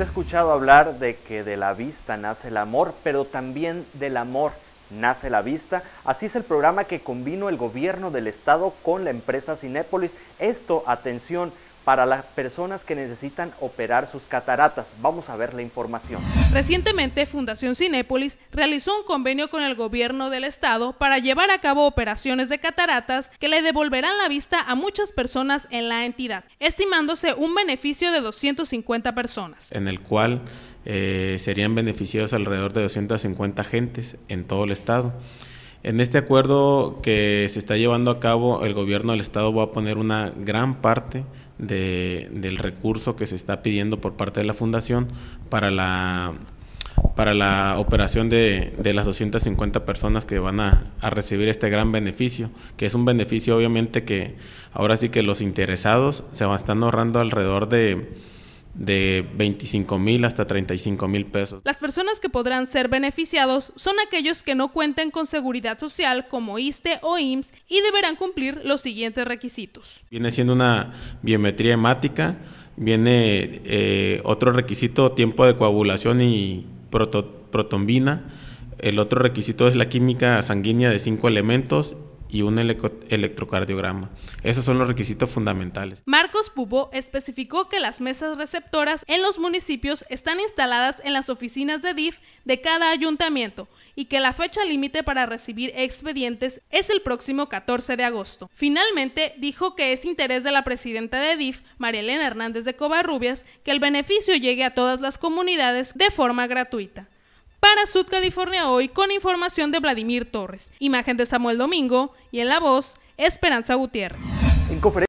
ha escuchado hablar de que de la vista nace el amor, pero también del amor nace la vista. Así es el programa que combinó el gobierno del estado con la empresa Cinépolis. Esto, atención, para las personas que necesitan operar sus cataratas. Vamos a ver la información. Recientemente, Fundación Cinépolis realizó un convenio con el gobierno del estado para llevar a cabo operaciones de cataratas que le devolverán la vista a muchas personas en la entidad, estimándose un beneficio de 250 personas. En el cual eh, serían beneficiados alrededor de 250 gentes en todo el estado. En este acuerdo que se está llevando a cabo, el gobierno del Estado va a poner una gran parte del recurso que se está pidiendo por parte de la Fundación para la, para la operación de, de las 250 personas que van a, recibir este gran beneficio, que es un beneficio obviamente que ahora sí que los interesados se van, a estar ahorrando alrededor de de 25 mil hasta 35 mil pesos. Las personas que podrán ser beneficiados son aquellos que no cuenten con seguridad social como ISTE o IMSS y deberán cumplir los siguientes requisitos. Viene siendo una biometría hemática, viene eh, otro requisito, tiempo de coagulación y proto, protombina. El otro requisito es la química sanguínea de cinco elementos y un electrocardiograma. Esos son los requisitos fundamentales. Marcos Pupo especificó que las mesas receptoras en los municipios están instaladas en las oficinas de DIF de cada ayuntamiento y que la fecha límite para recibir expedientes es el próximo 14 de agosto. Finalmente, dijo que es interés de la presidenta de DIF, María Elena Hernández de Covarrubias, que el beneficio llegue a todas las comunidades de forma gratuita para Sud California Hoy con información de Vladimir Torres, imagen de Samuel Domingo y en la voz Esperanza Gutiérrez.